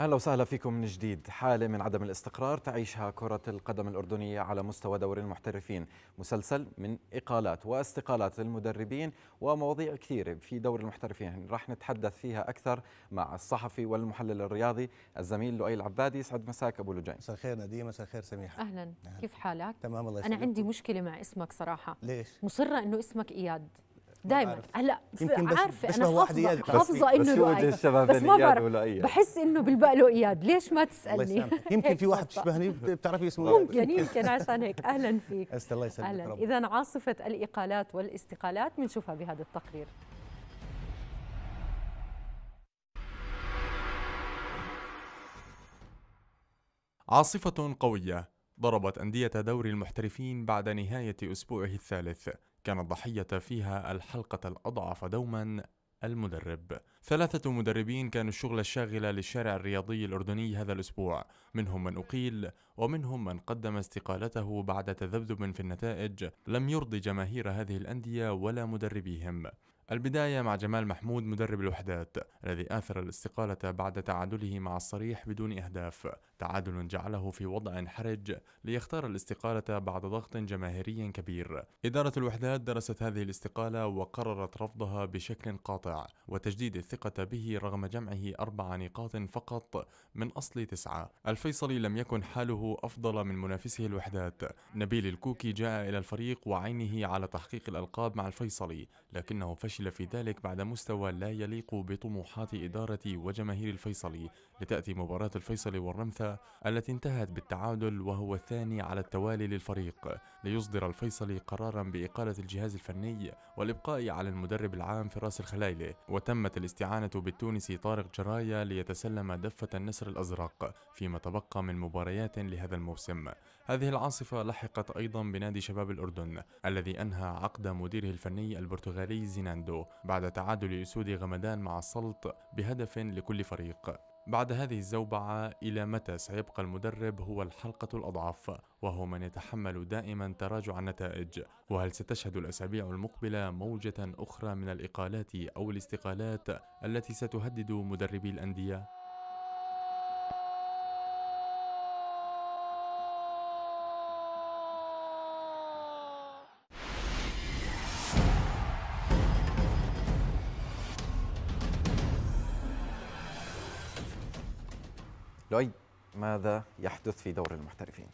اهلا وسهلا فيكم من جديد، حالة من عدم الاستقرار تعيشها كرة القدم الأردنية على مستوى دوري المحترفين، مسلسل من إقالات واستقالات المدربين ومواضيع كثيرة في دوري المحترفين، راح نتحدث فيها أكثر مع الصحفي والمحلل الرياضي الزميل لؤي العبادي، يسعد مساك أبو لجين. مساء الخير نديم، مساء الخير سميحة. أهلا. أهلا، نعم. كيف حالك؟ تمام الله يسلمك. أنا عندي مشكلة مع اسمك صراحة. ليش؟ مصرة إنه اسمك إياد. دائما هلا عارفه انا حافظه انه له بس ما بعرف يعني. بحس انه بالبق له اياد ليش ما تسالني يمكن في واحد تشبهني بتعرفي اسمه ممكن يمكن عشان هيك اهلا فيك الله يسلمك اهلا اذا عاصفه الاقالات والاستقالات بنشوفها بهذا التقرير عاصفة قوية ضربت أندية دوري المحترفين بعد نهاية أسبوعه الثالث كان الضحية فيها الحلقة الأضعف دوما المدرب ثلاثة مدربين كانوا الشغل الشاغلة للشارع الرياضي الأردني هذا الأسبوع منهم من أقيل ومنهم من قدم استقالته بعد تذبذب في النتائج لم يرضي جماهير هذه الأندية ولا مدربيهم البداية مع جمال محمود مدرب الوحدات الذي آثر الاستقالة بعد تعادله مع الصريح بدون أهداف تعادل جعله في وضع حرج ليختار الاستقالة بعد ضغط جماهيري كبير إدارة الوحدات درست هذه الاستقالة وقررت رفضها بشكل قاطع وتجديد الثقة به رغم جمعه أربع نقاط فقط من أصل تسعة الفيصلي لم يكن حاله أفضل من منافسه الوحدات نبيل الكوكي جاء إلى الفريق وعينه على تحقيق الألقاب مع الفيصلي لكنه فشل في ذلك بعد مستوى لا يليق بطموحات إدارة وجماهير الفيصلي لتأتي مباراة الفيصلي والرمثة التي انتهت بالتعادل وهو الثاني على التوالي للفريق ليصدر الفيصلي قرارا بإقالة الجهاز الفني والإبقاء على المدرب العام فراس الخلايلة وتمت الاستعانة بالتونسي طارق جرايا ليتسلم دفة النسر الأزرق فيما تبقى من مباريات لهذا الموسم هذه العاصفة لحقت أيضا بنادي شباب الأردن الذي أنهى عقد مديره الفني البرتغالي زيناندو بعد تعادل أسود غمدان مع السلط بهدف لكل فريق بعد هذه الزوبعة إلى متى سيبقى المدرب هو الحلقة الأضعف وهو من يتحمل دائما تراجع النتائج وهل ستشهد الأسابيع المقبلة موجة أخرى من الإقالات أو الاستقالات التي ستهدد مدربي الأندية؟ لؤي ماذا يحدث في دور المحترفين؟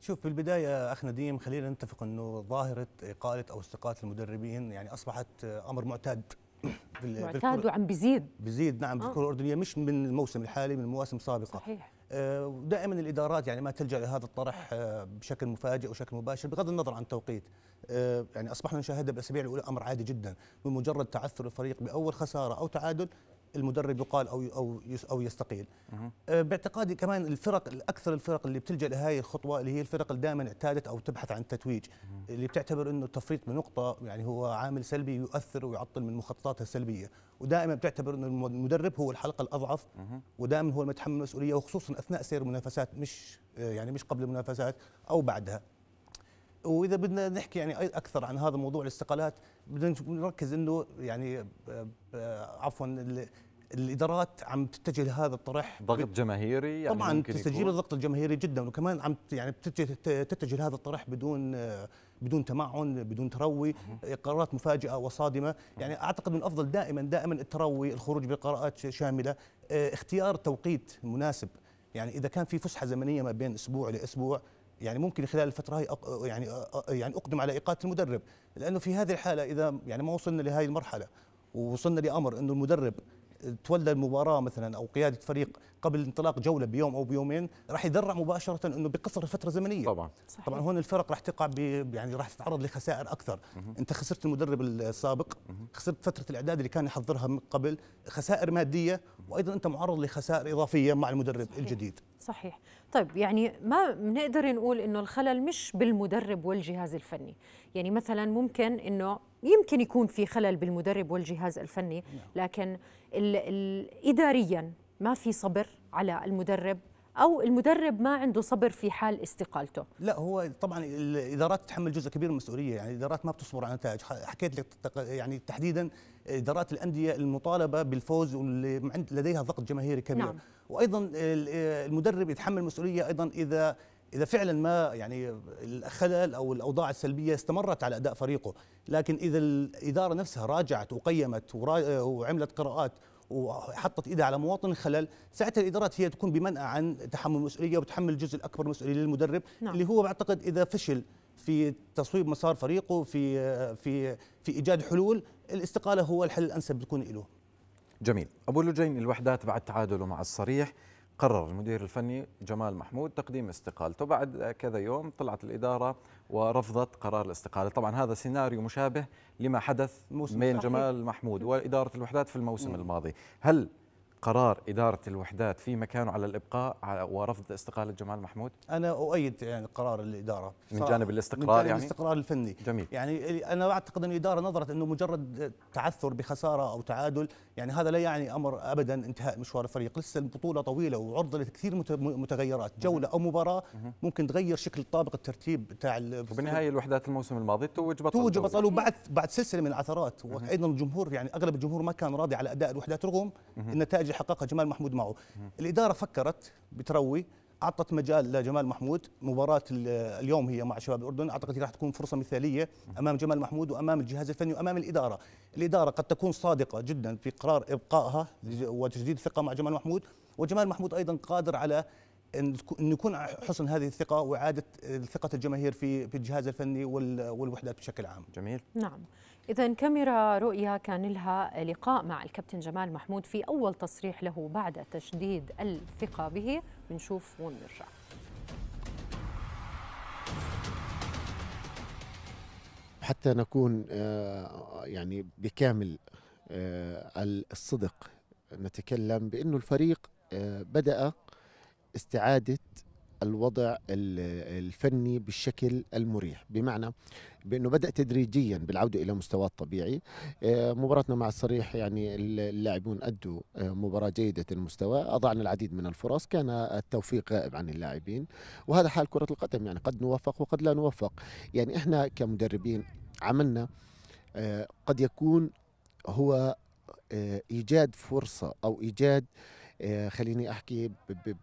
شوف في البداية أخ نديم خلينا نتفق أنه ظاهرة إقالة أو استقالة المدربين يعني أصبحت أمر معتاد معتاد وعم بيزيد بيزيد نعم آه. بالكرة الكرة الأردنية مش من الموسم الحالي من مواسم سابقة صحيح آه، دائما الادارات يعني ما تلجا لهذا الطرح آه، بشكل مفاجئ وشكل مباشر بغض النظر عن التوقيت يعني اصبحنا نشاهدها بالاسابيع الاولى امر عادي جدا بمجرد تعثر الفريق باول خساره او تعادل المدرب يقال او او او يستقيل آه، باعتقادي كمان الفرق الاكثر الفرق اللي بتلجا لهي الخطوه اللي هي الفرق اللي دائما اعتادت او تبحث عن التتويج اللي بتعتبر انه التفريط بنقطه يعني هو عامل سلبي يؤثر ويعطل من مخططاتها السلبيه ودائما بتعتبر انه المدرب هو الحلقه الاضعف ودائما هو المتحمل المسؤوليه وخصوصا اثناء سير المنافسات مش آه، يعني مش قبل المنافسات او بعدها واذا بدنا نحكي يعني اكثر عن هذا موضوع الاستقالات بدنا نركز انه يعني آه، عفوا الادارات عم تتجه لهذا الطرح ضغط جماهيري يعني طبعا تستجيب الضغط الجماهيري جدا وكمان عم يعني تتجه لهذا الطرح بدون بدون تمعن بدون تروي قرارات مفاجئه وصادمه يعني اعتقد من الافضل دائما دائما التروي الخروج بقراءات شامله آه، اختيار توقيت مناسب يعني اذا كان في فسحه زمنيه ما بين اسبوع لاسبوع يعني ممكن خلال الفتره هي يعني يعني اقدم على اقاله المدرب لانه في هذه الحاله اذا يعني ما وصلنا لهذه المرحله ووصلنا لامر انه المدرب تولى المباراه مثلا او قياده فريق قبل انطلاق جوله بيوم او بيومين راح يذرع مباشره انه بقصر فتره زمنيه طبعا صحيح. طبعا هون الفرق راح تقع يعني راح تتعرض لخسائر اكثر مه. انت خسرت المدرب السابق مه. خسرت فتره الاعداد اللي كان يحضرها من قبل خسائر ماديه وايضا انت معرض لخسائر اضافيه مع المدرب صحيح. الجديد صحيح طيب يعني ما بنقدر نقول انه الخلل مش بالمدرب والجهاز الفني يعني مثلا ممكن انه يمكن يكون في خلل بالمدرب والجهاز الفني نعم. لكن ال ال إداريا ما في صبر على المدرب او المدرب ما عنده صبر في حال استقالته لا هو طبعا الادارات تتحمل جزء كبير من المسؤوليه يعني الادارات ما بتصبر على نتائج حكيت لك يعني تحديدا ادارات الانديه المطالبه بالفوز واللي لديها ضغط جماهيري كبير نعم. وايضا المدرب يتحمل مسؤوليه ايضا اذا اذا فعلا ما يعني الخلل او الاوضاع السلبيه استمرت على اداء فريقه لكن اذا الاداره نفسها راجعت وقيمت وعملت قراءات وحطت ايدها على مواطن الخلل ساعتها الادارات هي تكون بمنأى عن تحمل المسؤوليه وتحمل الجزء الاكبر من المسؤوليه للمدرب نعم. اللي هو بعتقد اذا فشل في تصويب مسار فريقه في في في ايجاد حلول الاستقاله هو الحل الانسب بتكون له جميل ابو لجين الوحدات بعد تعادله مع الصريح قرر المدير الفني جمال محمود تقديم استقالته بعد كذا يوم طلعت الإدارة ورفضت قرار الاستقالة طبعا هذا سيناريو مشابه لما حدث بين جمال محمود وإدارة الوحدات في الموسم الماضي هل قرار إدارة الوحدات في مكانه على الإبقاء ورفض استقالة جمال محمود؟ أنا أؤيد يعني قرار الإدارة من جانب الاستقرار من جانب يعني؟ الاستقرار الفني جميل يعني أنا أعتقد أن الإدارة نظرت أنه مجرد تعثر بخسارة أو تعادل يعني هذا لا يعني أمر أبدا انتهاء مشوار الفريق لسه البطولة طويلة وعرضة لكثير متغيرات جولة أو مباراة ممكن تغير شكل طابق الترتيب تاع وبالنهاية الوحدات الموسم الماضي توج بطل توج بطل وبعد بعد سلسلة من العثرات وأيضا الجمهور يعني أغلب الجمهور ما كان راضي على أداء الوحدات رغم النتائج حققها جمال محمود معه الاداره فكرت بتروي اعطت مجال لجمال محمود مباراه اليوم هي مع شباب الاردن اعتقد راح تكون فرصه مثاليه امام جمال محمود وامام الجهاز الفني وامام الاداره الاداره قد تكون صادقه جدا في قرار ابقائها وتجديد الثقه مع جمال محمود وجمال محمود ايضا قادر على ان يكون حسن هذه الثقه واعاده ثقه الجماهير في في الجهاز الفني والوحدات بشكل عام جميل نعم إذا كاميرا رؤيا كان لها لقاء مع الكابتن جمال محمود في أول تصريح له بعد تشديد الثقة به بنشوف ونرجع حتى نكون آه، يعني بكامل آه، الصدق نتكلم بأنه الفريق آه، بدأ استعادة الوضع الفني بالشكل المريح بمعنى بانه بدا تدريجيا بالعوده الى مستواه الطبيعي آه، مباراتنا مع الصريح يعني اللاعبون ادوا آه، مباراه جيده المستوى اضعنا العديد من الفرص كان التوفيق غائب عن اللاعبين وهذا حال كره القدم يعني قد نوفق وقد لا نوفق يعني احنا كمدربين عملنا آه، قد يكون هو ايجاد فرصه او ايجاد آه، خليني احكي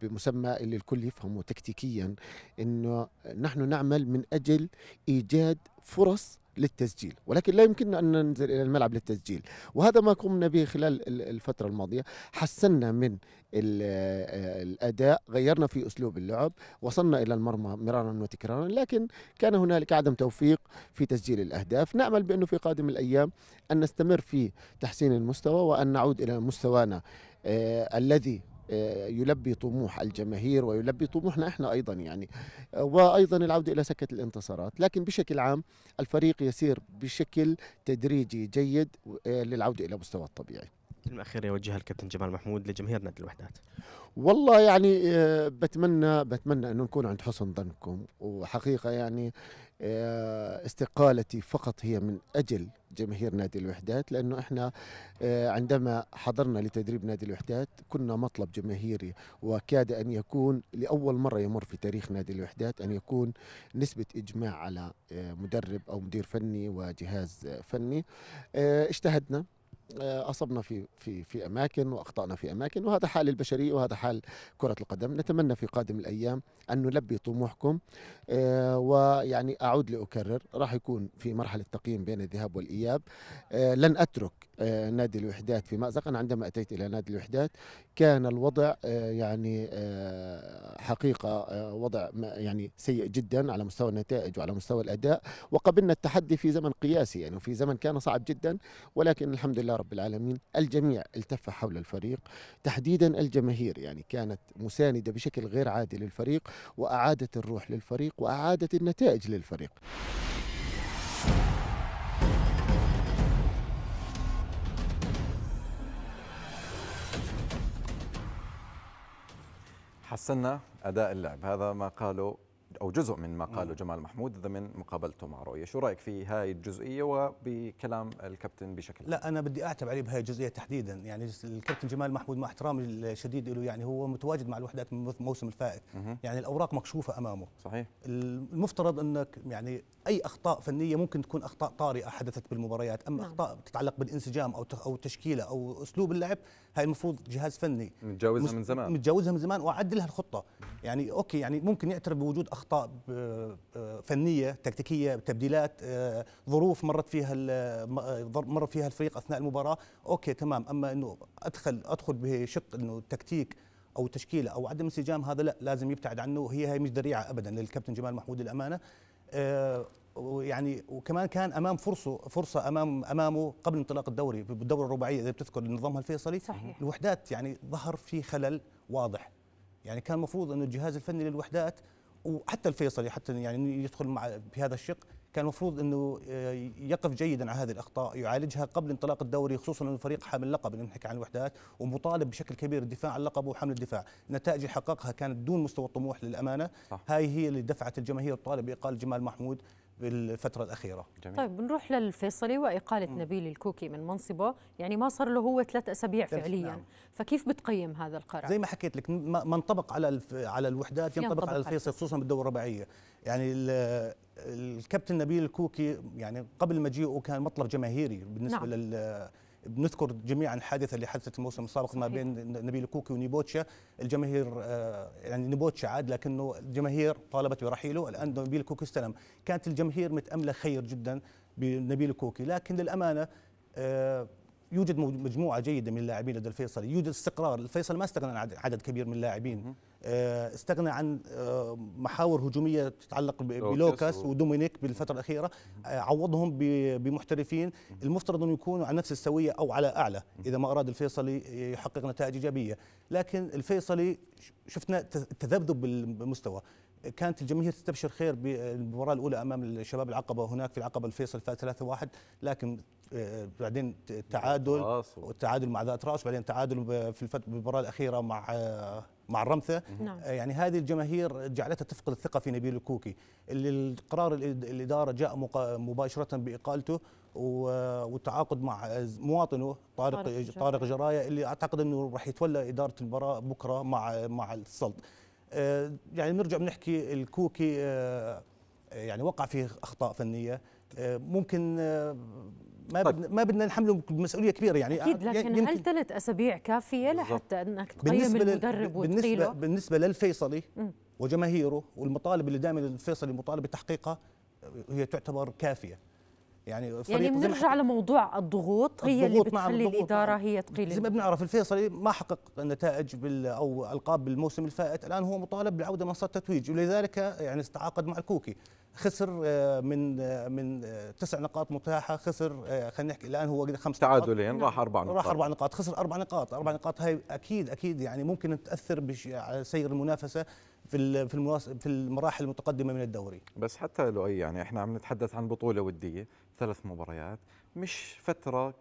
بمسمى اللي الكل يفهمه تكتيكيا انه نحن نعمل من اجل ايجاد فرص للتسجيل ولكن لا يمكننا أن ننزل إلى الملعب للتسجيل وهذا ما قمنا به خلال الفترة الماضية حسنا من آه، الأداء غيرنا في أسلوب اللعب وصلنا إلى المرمى مرارا وتكرارا لكن كان هنالك عدم توفيق في تسجيل الأهداف نأمل بأنه في قادم الأيام أن نستمر في تحسين المستوى وأن نعود إلى مستوانا آه، الذي آه، يلبي طموح الجماهير ويلبي طموحنا احنا ايضا يعني آه، وايضا العوده الى سكه الانتصارات لكن بشكل عام الفريق يسير بشكل تدريجي جيد للعوده الى مستوى الطبيعي كلمة أخيرة يوجهها الكابتن جمال محمود لجماهير نادي الوحدات. والله يعني بتمنى بتمنى إنه نكون عند حسن ظنكم وحقيقة يعني آه، استقالتي فقط هي من أجل جماهير نادي الوحدات لأنه إحنا آه، عندما حضرنا لتدريب نادي الوحدات كنا مطلب جماهيري وكاد أن يكون لأول مرة يمر في تاريخ نادي الوحدات أن يكون نسبة إجماع على آه، مدرب أو مدير فني وجهاز فني اجتهدنا آه، اصبنا في في في اماكن واخطانا في اماكن وهذا حال البشريه وهذا حال كره القدم نتمنى في قادم الايام ان نلبي طموحكم آه، ويعني اعود لاكرر راح يكون في مرحله تقييم بين الذهاب والاياب آه، لن اترك آه، نادي الوحدات في مأزق أنا عندما أتيت إلى نادي الوحدات كان الوضع آه، يعني آه، حقيقة وضع يعني سيء جدا على مستوى النتائج وعلى مستوى الأداء وقبلنا التحدي في زمن قياسي يعني في زمن كان صعب جدا ولكن الحمد لله رب العالمين الجميع التف حول الفريق تحديدا الجماهير يعني كانت مساندة بشكل غير عادي للفريق وأعادت الروح للفريق وأعادت النتائج للفريق حسنا اداء اللعب هذا ما قاله او جزء من ما قاله نعم. جمال محمود ضمن مقابلته مع رؤيه، شو رايك في هاي الجزئيه وبكلام الكابتن بشكل لا انا بدي اعتب عليه بهاي الجزئيه تحديدا، يعني الكابتن جمال محمود مع احترامي الشديد له يعني هو متواجد مع الوحدات من الموسم الفائت، يعني الاوراق مكشوفه امامه صحيح المفترض انك يعني اي اخطاء فنيه ممكن تكون اخطاء طارئه حدثت بالمباريات، اما نعم. اخطاء تتعلق بالانسجام او او تشكيله او اسلوب اللعب هاي المفروض جهاز فني متجاوزها من زمان متجاوزها من زمان واعدل لها الخطه، يعني اوكي يعني ممكن يعترف بوجود أخطاء اخطاء آه، آه، فنيه تكتيكيه تبديلات آه، ظروف مرت فيها مر فيها الفريق اثناء المباراه اوكي تمام اما انه ادخل ادخل بشق انه التكتيك او تشكيله او عدم انسجام هذا لا لازم يبتعد عنه وهي هي مش ذريعه ابدا للكابتن جمال محمود الامانه ويعني وكمان كان امام فرصه فرصه امام امامه قبل انطلاق الدوري بالدوره الرباعيه اذا بتذكر نظامها الفيصلي صحيح. الوحدات يعني ظهر في خلل واضح يعني كان المفروض انه الجهاز الفني للوحدات وحتى الفيصلي حتى يعني يدخل مع بهذا الشق كان المفروض انه آه، يقف جيدا على هذه الاخطاء يعالجها قبل انطلاق الدوري خصوصا انه الفريق حامل لقب اللي نحكي عن الوحدات ومطالب بشكل كبير الدفاع عن اللقب وحمل الدفاع، النتائج اللي حققها كانت دون مستوى الطموح للامانه، صح. هاي هي اللي دفعت الجماهير تطالب باقاله جمال محمود بالفتره الاخيره. جميل. طيب بنروح للفيصلي واقاله م. نبيل الكوكي من منصبه، يعني ما صار له هو ثلاث اسابيع فعليا، نعم. فكيف بتقيم هذا القرار؟ زي ما حكيت لك ما انطبق على على الوحدات ينطبق, ينطبق على الفيصلي خصوصا بالدوره الرباعيه، يعني الكابتن نبيل الكوكي يعني قبل مجيئه كان مطلب جماهيري بالنسبه نعم. لل بنذكر جميعا الحادثه اللي حدثت الموسم السابق ما بين نبيل كوكي ونيبوتشا الجماهير آه، يعني نيبوتشا عاد لكنه الجماهير طالبت برحيله الان نبيل كوكي استلم كانت الجماهير متامله خير جدا بنبيل كوكي لكن للامانه آه، يوجد مجموعه جيده من اللاعبين لدى الفيصلي يوجد استقرار الفيصل ما استغنى عن عدد كبير من اللاعبين آه، استغنى عن آه، محاور هجوميه تتعلق بلوكاس ودومينيك بالفتره الاخيره آه، عوضهم بمحترفين المفترض انه يكونوا على نفس السويه او على اعلى اذا ما اراد الفيصلي يحقق نتائج ايجابيه لكن الفيصلي شفنا تذبذب بالمستوى كانت الجماهير تستبشر خير بالمباراه الاولى امام الشباب العقبه هناك في العقبه الفيصل فات 3-1 لكن آه، بعدين تعادل والتعادل مع ذات راس بعدين تعادل في المباراه الاخيره مع آه، مع الرمثة نعم. آه، يعني هذه الجماهير جعلتها تفقد الثقة في نبيل الكوكي اللي قرار الإدارة جاء مباشرة بإقالته والتعاقد مع مواطنه طارق طارق, جرايا جراية اللي أعتقد أنه راح يتولى إدارة المباراة بكرة مع مع السلط يعني بنرجع بنحكي الكوكي يعني وقع فيه أخطاء فنية ممكن ما طيب. بدنا ما بدنا نحمله بمسؤوليه كبيره يعني اكيد آه، لكن هل ثلاث اسابيع كافيه لحتى انك تقيم المدرب وتقيله بالنسبه بالنسبه للفيصلي وجماهيره والمطالب اللي دائما الفيصلي مطالب بتحقيقها هي تعتبر كافيه يعني يعني بنرجع لموضوع الضغوط هي الضغوط اللي نعم، بتخلي الاداره نعم. هي تقيل زي ما بنعرف الفيصلي ما حقق نتائج بال او القاب بالموسم الفائت الان هو مطالب بالعوده منصه التتويج ولذلك يعني استعاقد مع الكوكي خسر آه، من آه، من آه، تسع نقاط متاحه خسر خلينا نحكي الان هو خمس تعادلين راح اربع نعم، نقاط راح اربع نقاط خسر اربع نقاط اربع نقاط هاي اكيد اكيد يعني ممكن تاثر على سير المنافسه في في في المراحل المتقدمه من الدوري بس حتى لؤي يعني احنا عم نتحدث عن بطوله وديه ثلاث مباريات مش فترة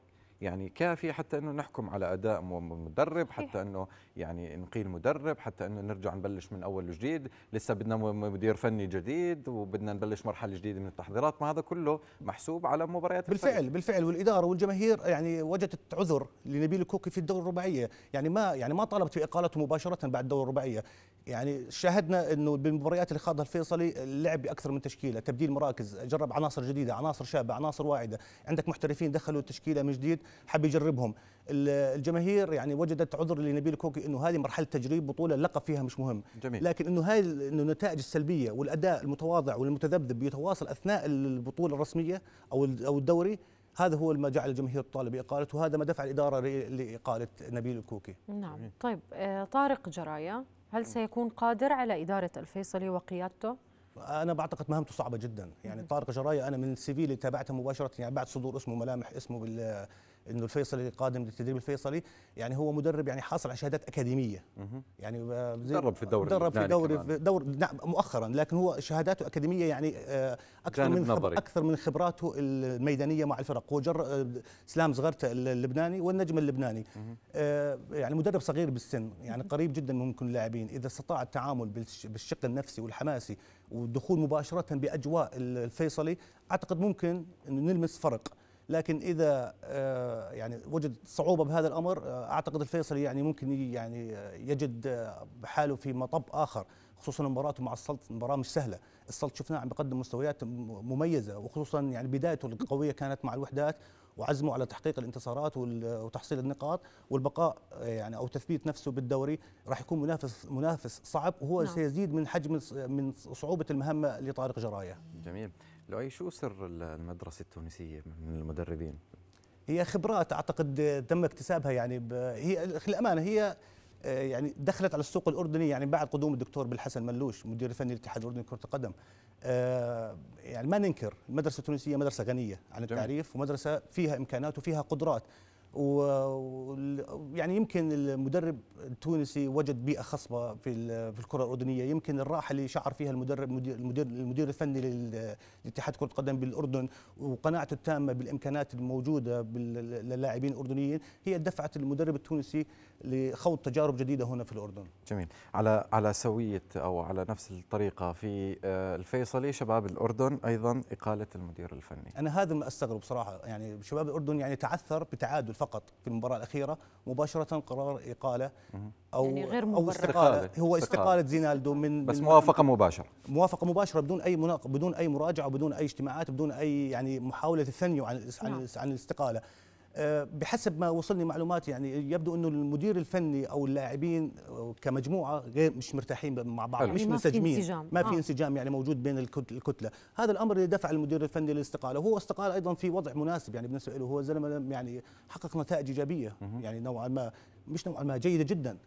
يعني كافيه حتى انه نحكم على اداء مدرب حتى انه يعني نقيل مدرب حتى انه نرجع نبلش من اول وجديد لسه بدنا مدير فني جديد وبدنا نبلش مرحله جديده من التحضيرات ما هذا كله محسوب على مباريات بالفعل الفريق. بالفعل والاداره والجماهير يعني وجدت عذر لنبيل الكوكي في الدور الرباعيه يعني ما يعني ما طالبت باقالته مباشره بعد الدور الرباعيه يعني شاهدنا انه بالمباريات اللي خاضها الفيصلي لعب باكثر من تشكيله، تبديل مراكز، جرب عناصر جديده، عناصر شابه، عناصر واعده، عندك محترفين دخلوا التشكيله من جديد، حب يجربهم الجماهير يعني وجدت عذر لنبيل كوكي انه هذه مرحله تجريب بطوله اللقب فيها مش مهم جميل. لكن انه هاي انه النتائج السلبيه والاداء المتواضع والمتذبذب يتواصل اثناء البطوله الرسميه او او الدوري هذا هو ما جعل الجماهير تطالب باقالته وهذا ما دفع الاداره لاقاله نبيل الكوكي نعم جميل. طيب آه، طارق جرايا هل سيكون قادر على اداره الفيصلي وقيادته انا بعتقد مهمته صعبه جدا يعني طارق جرايا انا من السي في اللي تابعته مباشره يعني بعد صدور اسمه ملامح اسمه بال انه الفيصلي قادم للتدريب الفيصلي يعني هو مدرب يعني حاصل على شهادات اكاديميه يعني آه، درب في الدوري درب في دوري دور نعم مؤخرا لكن هو شهاداته اكاديميه يعني آه، اكثر من نظري. اكثر من خبراته الميدانيه مع الفرق هو جر آه، سلام صغرته اللبناني والنجم اللبناني يعني مدرب صغير بالسن يعني قريب جدا ممكن اللاعبين اذا استطاع التعامل بالشق النفسي والحماسي والدخول مباشره باجواء الفيصلي اعتقد ممكن انه نلمس فرق لكن اذا آه، يعني وجد صعوبه بهذا الامر آه، اعتقد الفيصلي يعني ممكن يعني آه، يجد حاله في مطب اخر خصوصا مباراته مع السلط مباراه مش سهله السلط شفناه عم بيقدم مستويات مميزه وخصوصا يعني بدايته القويه كانت مع الوحدات وعزمه على تحقيق الانتصارات وتحصيل النقاط والبقاء يعني او تثبيت نفسه بالدوري راح يكون منافس منافس صعب وهو نعم. سيزيد من حجم من صعوبه المهمه لطارق جرايه. جميل. لؤي شو سر المدرسة التونسية من المدربين؟ هي خبرات اعتقد تم اكتسابها يعني هي الأمانة هي آه، يعني دخلت على السوق الاردني يعني بعد قدوم الدكتور بالحسن ملوش مدير الفني للاتحاد الاردني لكره القدم آه، يعني ما ننكر المدرسه التونسيه مدرسه غنيه عن التعريف ومدرسه فيها امكانات وفيها قدرات ويعني يمكن المدرب التونسي وجد بيئه خصبه في في الكره الاردنيه يمكن الراحه اللي شعر فيها المدرب المدير المدير الفني لاتحاد كره القدم بالاردن وقناعته التامه بالامكانات الموجوده للاعبين الاردنيين هي دفعت المدرب التونسي لخوض تجارب جديده هنا في الاردن. جميل، على على سويه او على نفس الطريقه في آه، الفيصلي شباب الاردن ايضا اقاله المدير الفني. انا هذا ما استغرب صراحه يعني شباب الاردن يعني تعثر بتعادل فقط في المباراه الاخيره مباشره قرار اقاله او يعني غير مبرر. او استقاله هو استقاله زينالدو من بس من موافقه مباشره موافقه مباشره بدون اي مناق... بدون اي مراجعه وبدون اي اجتماعات بدون اي يعني محاوله الثني عن عن نعم. الاستقاله آه، بحسب ما وصلني معلومات يعني يبدو انه المدير الفني او اللاعبين آه، كمجموعه غير مش مرتاحين مع بعض يعني مش منسجمين ما في انسجام, ما في آه. انسجام يعني موجود بين الكتله هذا الامر اللي دفع المدير الفني للاستقاله وهو استقال ايضا في وضع مناسب يعني بالنسبه له هو زلمه يعني حقق نتائج ايجابيه يعني نوعا ما مش نوعا ما جيده جدا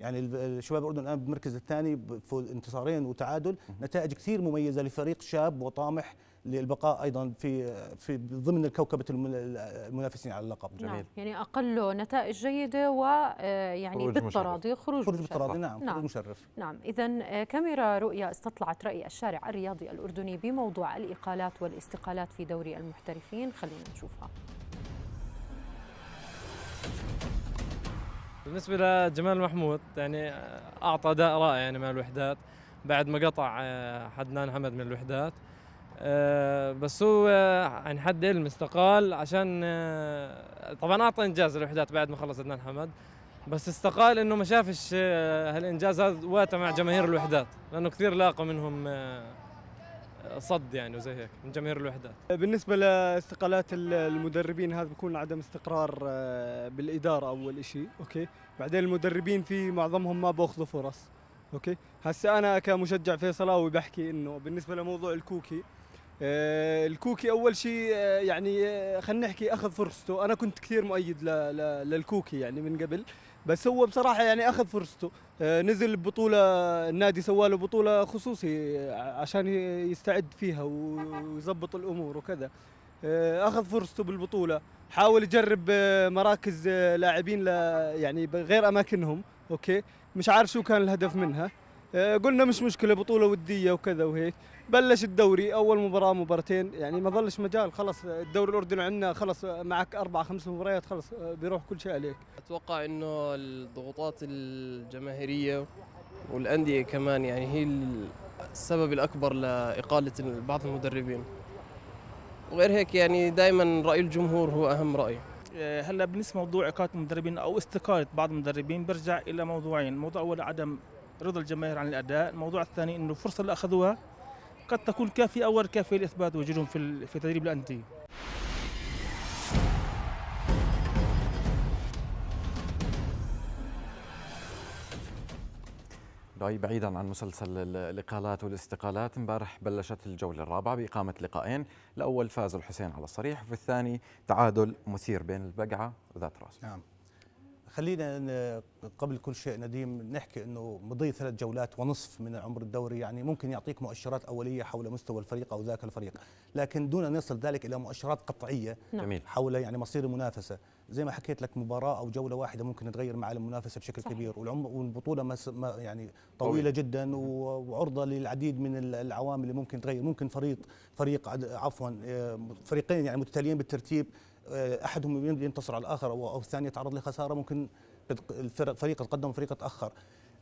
يعني شباب الاردن الان بالمركز الثاني انتصارين وتعادل نتائج كثير مميزه لفريق شاب وطامح للبقاء ايضا في في ضمن كوكبه المنافسين على اللقب نعم. جميل نعم يعني اقله نتائج جيده ويعني آه، بالتراضي خروج خروج بالتراضي نعم, نعم خروج مشرف نعم اذا آه، كاميرا رؤيا استطلعت راي الشارع الرياضي الاردني بموضوع الاقالات والاستقالات في دوري المحترفين خلينا نشوفها بالنسبة لجمال محمود يعني آه، أعطى أداء رائع يعني مع الوحدات بعد ما قطع آه، حدنان حمد من الوحدات آه، بس هو عن يعني حد علم استقال عشان طبعا أعطى إنجاز الوحدات بعد ما خلص عدنان حمد بس استقال انه ما شافش هالانجاز هذا واتى مع جماهير الوحدات لانه كثير لاقوا منهم صد يعني وزي هيك من جماهير الوحدات بالنسبة لاستقالات المدربين هذا بيكون عدم استقرار آه، بالإدارة أول شيء أوكي بعدين المدربين في معظمهم ما بأخذوا فرص أوكي هسا أنا كمشجع فيصلاوي بحكي إنه بالنسبة لموضوع الكوكي آه، الكوكي اول شيء آه، يعني خلينا نحكي اخذ فرصته انا كنت كثير مؤيد للكوكي يعني من قبل بس هو بصراحه يعني اخذ فرصته آه، نزل ببطوله النادي سوى له بطوله خصوصي آه، عشان يستعد فيها ويظبط الامور وكذا آه، اخذ فرصته بالبطوله حاول يجرب مراكز لاعبين لا يعني بغير اماكنهم اوكي مش عارف شو كان الهدف منها آه، قلنا مش مشكله بطوله وديه وكذا وهيك بلش الدوري اول مباراه مبارتين يعني ما ظلش مجال خلص الدوري الاردني عندنا خلص معك اربع خمس مباريات خلص آه، بيروح كل شيء عليك اتوقع انه الضغوطات الجماهيريه والانديه كمان يعني هي السبب الاكبر لاقاله بعض المدربين وغير هيك يعني دائما راي الجمهور هو اهم راي آه، هلا بالنسبه لموضوع اقاله المدربين او استقاله بعض المدربين برجع الى موضوعين الموضوع الاول عدم رضا الجماهير عن الاداء، الموضوع الثاني انه الفرصه اللي اخذوها قد تكون كافيه او كافيه لاثبات وجودهم في في تدريب الانديه. أي بعيدا عن مسلسل الاقالات والاستقالات امبارح بلشت الجوله الرابعه باقامه لقاءين الاول فاز الحسين على الصريح وفي الثاني تعادل مثير بين البقعه وذات راس نعم. خلينا قبل كل شيء نديم نحكي انه مضي ثلاث جولات ونصف من عمر الدوري يعني ممكن يعطيك مؤشرات اوليه حول مستوى الفريق او ذاك الفريق، لكن دون ان يصل ذلك الى مؤشرات قطعيه نعم. حول يعني مصير المنافسه، زي ما حكيت لك مباراه او جوله واحده ممكن تغير مع المنافسه بشكل صحيح. كبير والبطوله ما يعني طويله طويل. جدا وعرضه للعديد من العوامل اللي ممكن تغير، ممكن فريق فريق عفوا آه، فريقين يعني متتاليين بالترتيب آه، احدهم ينتصر على الاخر او الثاني يتعرض لخساره ممكن الفريق تقدم فريق تاخر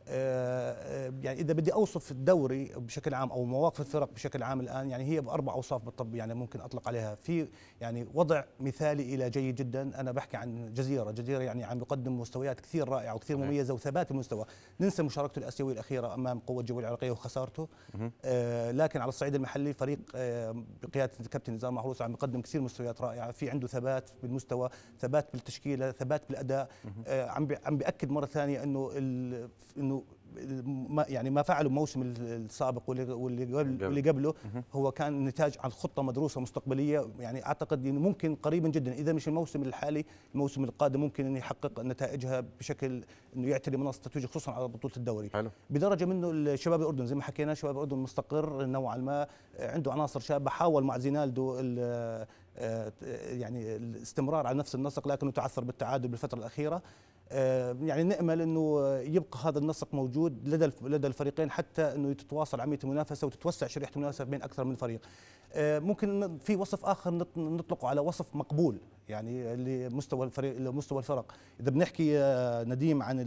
آه، آه، يعني اذا بدي اوصف الدوري بشكل عام او مواقف الفرق بشكل عام الان يعني هي باربع اوصاف بالطب يعني ممكن اطلق عليها في يعني وضع مثالي الى جيد جدا انا بحكي عن جزيره جزيره يعني عم يقدم مستويات كثير رائعه وكثير مميزه وثبات المستوى ننسى مشاركته الاسيويه الاخيره امام قوه الجو العراقيه وخسارته آه لكن على الصعيد المحلي فريق آه بقياده الكابتن نزار محروس عم يقدم كثير مستويات رائعه في عنده ثبات بالمستوى ثبات بالتشكيله ثبات بالاداء آه عم عم باكد مره ثانيه انه انه ما يعني ما فعله الموسم السابق واللي قبل واللي قبله هو كان نتاج عن خطه مدروسه مستقبليه يعني اعتقد انه ممكن قريبا جدا اذا مش الموسم الحالي الموسم القادم ممكن انه يحقق نتائجها بشكل انه يعتلي منصه تتويج خصوصا على بطوله الدوري حلو. بدرجه منه الشباب الاردن زي ما حكينا شباب الاردن مستقر نوعا ما عنده عناصر شابه حاول مع زينالدو آه، يعني الاستمرار على نفس النسق لكنه تعثر بالتعادل بالفتره الاخيره آه، يعني نامل انه يبقى هذا النسق موجود لدى لدى الفريقين حتى انه تتواصل عمليه المنافسه وتتوسع شريحه المنافسه بين اكثر من فريق. آه، ممكن في وصف اخر نطلقه على وصف مقبول يعني لمستوى الفريق لمستوى الفرق، اذا بنحكي آه، نديم عن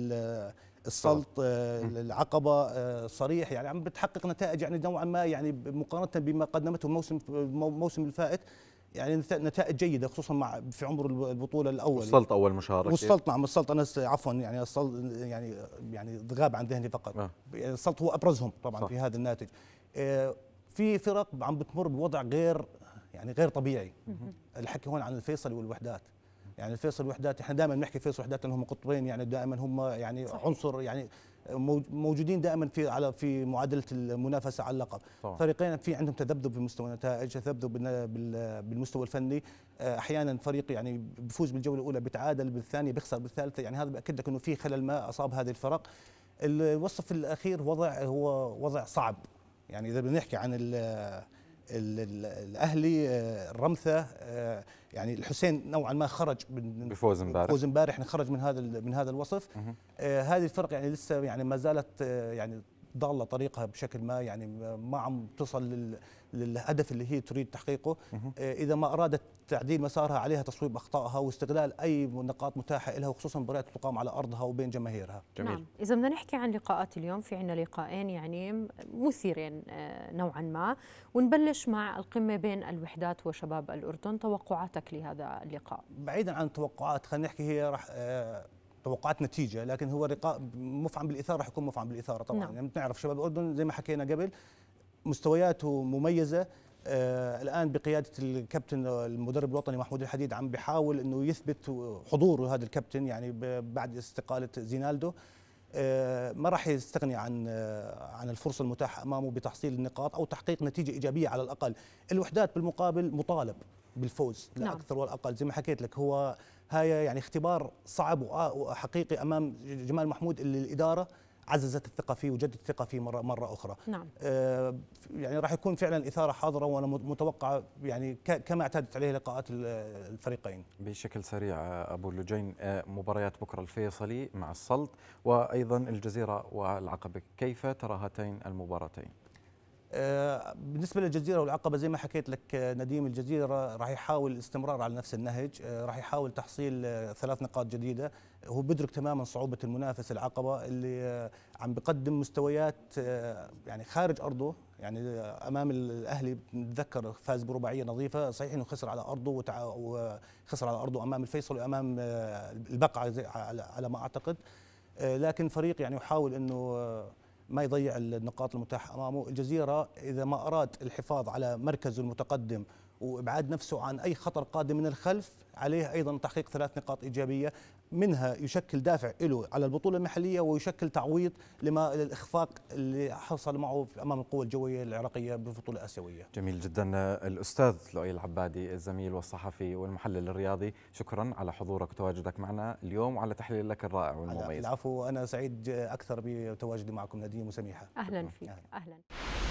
السلط العقبه صريح يعني عم بتحقق نتائج يعني نوعا ما يعني مقارنه بما قدمته الموسم الموسم الفائت يعني نتائج جيده خصوصا مع في عمر البطوله الاول وصلت اول مشاركه وصلت نعم وصلت انا عفوا يعني وصلت يعني يعني غاب عن ذهني فقط آه. وصلت يعني هو ابرزهم طبعا صح. في هذا الناتج آه، في فرق عم بتمر بوضع غير يعني غير طبيعي الحكي هون عن الفيصلي والوحدات يعني الفيصل وحدات احنا دائما بنحكي فيصل وحدات لانهم قطبين يعني دائما هم يعني صح. عنصر يعني موجودين دائما في على في معادله المنافسه على اللقب طبعا. فريقين في عندهم تذبذب في مستوى النتائج تذبذب بالمستوى الفني آه، احيانا فريق يعني بفوز بالجوله الاولى بيتعادل بالثانيه بيخسر بالثالثه يعني هذا باكد لك انه في خلل ما اصاب هذه الفرق الوصف الاخير وضع هو وضع صعب يعني اذا بنحكي عن الاهلي الرمثه آه، آه، يعني الحسين نوعا ما خرج من بفوز امبارح بفوز امبارح يعني خرج من هذا من هذا الوصف آه، هذه الفرق يعني لسه يعني ما زالت يعني ضاله طريقها بشكل ما يعني ما عم تصل للهدف اللي هي تريد تحقيقه اذا ما ارادت تعديل مسارها عليها تصويب اخطائها واستغلال اي نقاط متاحه لها وخصوصا مباريات تقام على ارضها وبين جماهيرها جميل. نعم اذا بدنا نحكي عن لقاءات اليوم في عندنا لقاءين يعني مثيرين آه، نوعا ما ونبلش مع القمه بين الوحدات وشباب الاردن توقعاتك لهذا اللقاء بعيدا عن التوقعات خلينا نحكي هي راح آه، توقعات نتيجه لكن هو لقاء مفعم بالاثاره راح يكون مفعم بالاثاره طبعا نعم. يعني بنعرف شباب الاردن زي ما حكينا قبل مستوياته مميزه آه الان بقياده الكابتن المدرب الوطني محمود الحديد عم بحاول انه يثبت حضوره هذا الكابتن يعني بعد استقاله زينالدو آه، ما راح يستغني عن آه، عن الفرصه المتاحه امامه بتحصيل النقاط او تحقيق نتيجه ايجابيه على الاقل الوحدات بالمقابل مطالب بالفوز لا نعم. اكثر ولا اقل زي ما حكيت لك هو هاي يعني اختبار صعب آه، وحقيقي امام جمال محمود اللي الاداره عززت الثقه فيه وجدت الثقه فيه مره مره اخرى نعم آه يعني راح يكون فعلا اثاره حاضره وانا متوقعه يعني كما اعتادت عليه لقاءات الفريقين بشكل سريع ابو اللجين آه، مباريات بكره الفيصلي مع السلط وايضا الجزيره والعقبه كيف ترى هاتين المباراتين آه، بالنسبه للجزيره والعقبه زي ما حكيت لك آه، نديم الجزيره راح يحاول الاستمرار على نفس النهج آه، راح يحاول تحصيل ثلاث نقاط جديده هو بيدرك تماما صعوبه المنافس العقبه اللي عم بقدم مستويات يعني خارج ارضه يعني امام الاهلي نتذكر فاز برباعيه نظيفه صحيح انه خسر على ارضه وتع... وخسر على ارضه امام الفيصل وامام البقعه على ما اعتقد لكن فريق يعني يحاول انه ما يضيع النقاط المتاحة أمامه الجزيرة إذا ما أراد الحفاظ على مركزه المتقدم وابعاد نفسه عن اي خطر قادم من الخلف عليه ايضا تحقيق ثلاث نقاط ايجابيه منها يشكل دافع له على البطوله المحليه ويشكل تعويض لما الاخفاق اللي حصل معه امام القوى الجويه العراقيه بالبطوله الاسيويه. جميل جدا الاستاذ لؤي العبادي الزميل والصحفي والمحلل الرياضي شكرا على حضورك وتواجدك معنا اليوم وعلى تحليلك الرائع والمميز. العفو انا سعيد اكثر بتواجدي معكم نديم وسميحه. اهلا فيك اهلا. أهلا.